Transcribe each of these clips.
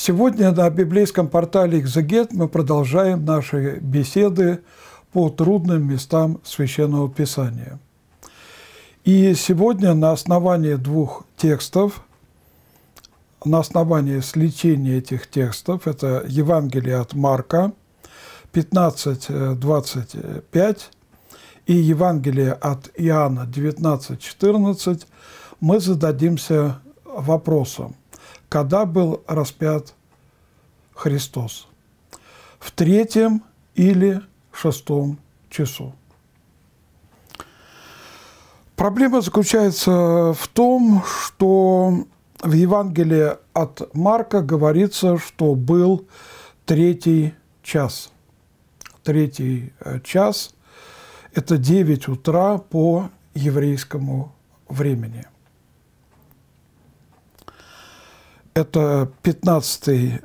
Сегодня на библейском портале «Экзегет» мы продолжаем наши беседы по трудным местам Священного Писания. И сегодня на основании двух текстов, на основании сличения этих текстов, это Евангелие от Марка 15.25 и Евангелие от Иоанна 19.14, мы зададимся вопросом, когда был распят Христос. В третьем или шестом часу. Проблема заключается в том, что в Евангелии от Марка говорится, что был третий час. Третий э, час – это 9 утра по еврейскому времени – Это 15,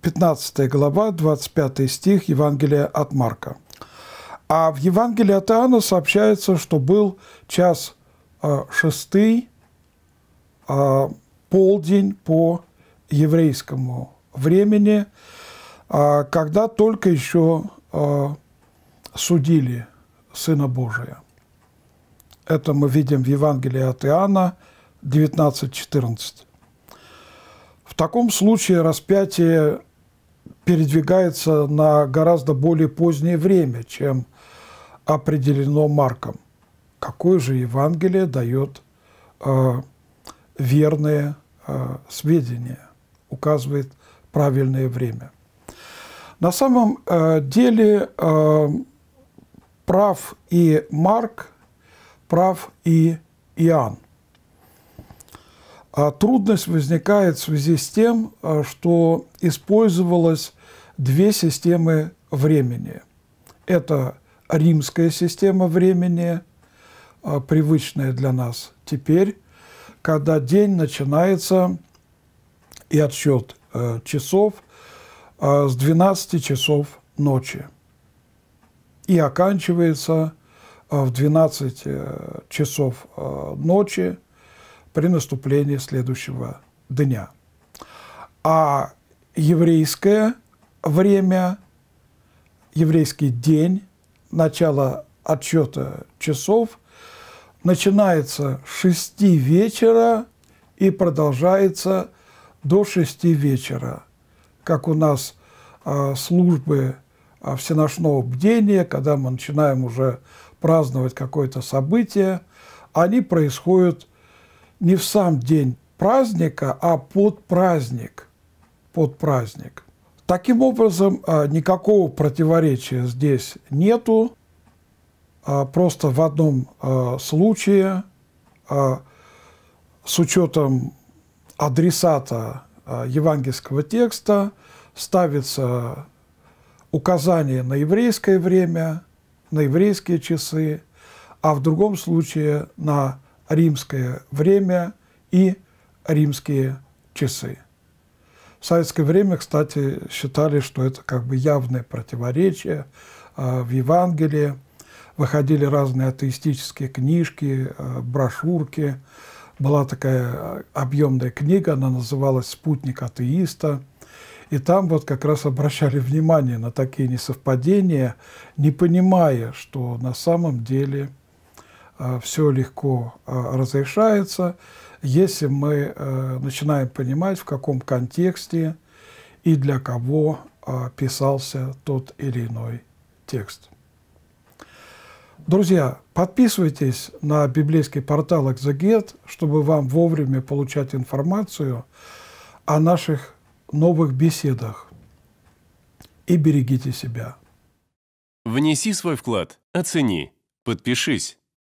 15 э, глава, 25 стих Евангелия от Марка. А в Евангелии от Иоанна сообщается, что был час э, шестый, э, полдень по еврейскому времени, когда только еще судили Сына Божия. Это мы видим в Евангелии от Иоанна 19.14. В таком случае распятие передвигается на гораздо более позднее время, чем определено Марком. Какое же Евангелие дает э, верные э, сведения, указывает правильное время. На самом э, деле э, прав и Марк, прав и Иоанн. А трудность возникает в связи с тем, а, что использовалось две системы времени. Это римская система времени, а, привычная для нас теперь, когда день начинается и отсчет э, часов с 12 часов ночи и оканчивается в 12 э, часов э, ночи – при наступлении следующего дня. А еврейское время, еврейский день, начало отчета часов начинается с 6 вечера и продолжается до 6 вечера, как у нас э, службы э, всеношного бдения, когда мы начинаем уже праздновать какое-то событие, они происходят не в сам день праздника, а под праздник. Под праздник. Таким образом, а, никакого противоречия здесь нету. А, просто в одном а, случае с учетом адресата евангельского текста ставится указание на еврейское время, на еврейские часы, а в другом случае на римское время и римские часы. В советское время, кстати, считали, что это как бы явное противоречие а, в Евангелии. Выходили разные атеистические книжки, а, брошюрки. Была такая а, объемная книга, она называлась «Спутник атеиста». И там вот как раз обращали внимание на такие несовпадения, не понимая, что на самом деле – Э, все легко э, разрешается, если мы э, начинаем понимать, в каком контексте и для кого писался тот или иной текст. Друзья, подписывайтесь на библейский портал «Экзегет», чтобы вам вовремя получать информацию о наших новых беседах. И берегите себя. Внеси свой вклад, оцени, подпишись